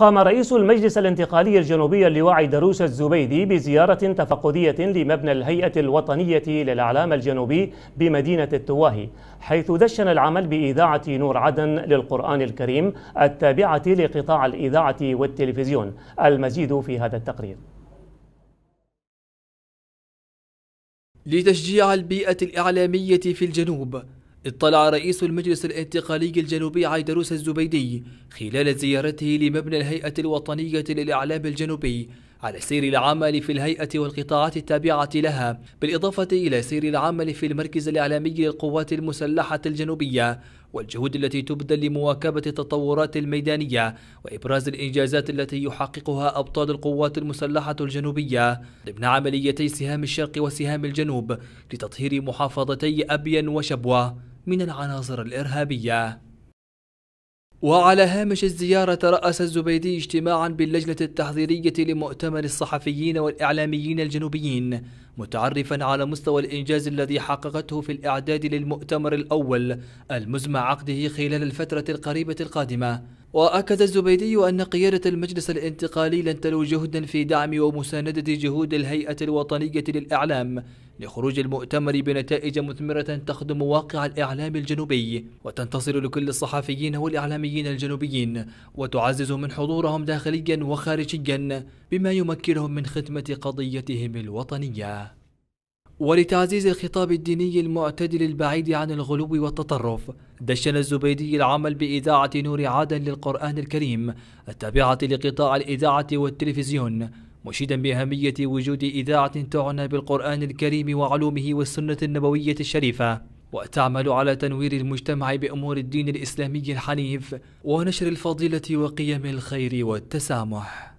قام رئيس المجلس الانتقالي الجنوبي اللواء دروس الزبيدي بزيارة تفقدية لمبنى الهيئة الوطنية للإعلام الجنوبي بمدينة التواهي حيث دشن العمل بإذاعة نور عدن للقرآن الكريم التابعة لقطاع الإذاعة والتلفزيون المزيد في هذا التقرير لتشجيع البيئة الإعلامية في الجنوب اطلع رئيس المجلس الانتقالي الجنوبي عيدروس الزبيدي خلال زيارته لمبنى الهيئة الوطنية للإعلام الجنوبي على سير العمل في الهيئة والقطاعات التابعة لها بالإضافة إلى سير العمل في المركز الإعلامي للقوات المسلحة الجنوبية والجهود التي تبذل لمواكبة التطورات الميدانية وإبراز الإنجازات التي يحققها أبطال القوات المسلحة الجنوبية ضمن عمليتي سهام الشرق وسهام الجنوب لتطهير محافظتي أبين وشبوة من العناصر الإرهابية وعلى هامش الزيارة رأس الزبيدي اجتماعا باللجنة التحضيرية لمؤتمر الصحفيين والإعلاميين الجنوبيين متعرفا على مستوى الإنجاز الذي حققته في الإعداد للمؤتمر الأول المزمع عقده خلال الفترة القريبة القادمة وأكد الزبيدي أن قيادة المجلس الانتقالي لن تلو جهدا في دعم ومساندة جهود الهيئة الوطنية للإعلام لخروج المؤتمر بنتائج مثمرة تخدم واقع الإعلام الجنوبي وتنتصر لكل الصحفيين والإعلاميين الجنوبيين وتعزز من حضورهم داخليا وخارجيا بما يمكنهم من خدمة قضيتهم الوطنية ولتعزيز الخطاب الديني المعتدل البعيد عن الغلو والتطرف دشن الزبيدي العمل بإذاعة نور عدن للقرآن الكريم التابعة لقطاع الإذاعة والتلفزيون مشيدا بأهمية وجود إذاعة تعنى بالقرآن الكريم وعلومه والسنة النبوية الشريفة وتعمل على تنوير المجتمع بأمور الدين الإسلامي الحنيف ونشر الفضيلة وقيم الخير والتسامح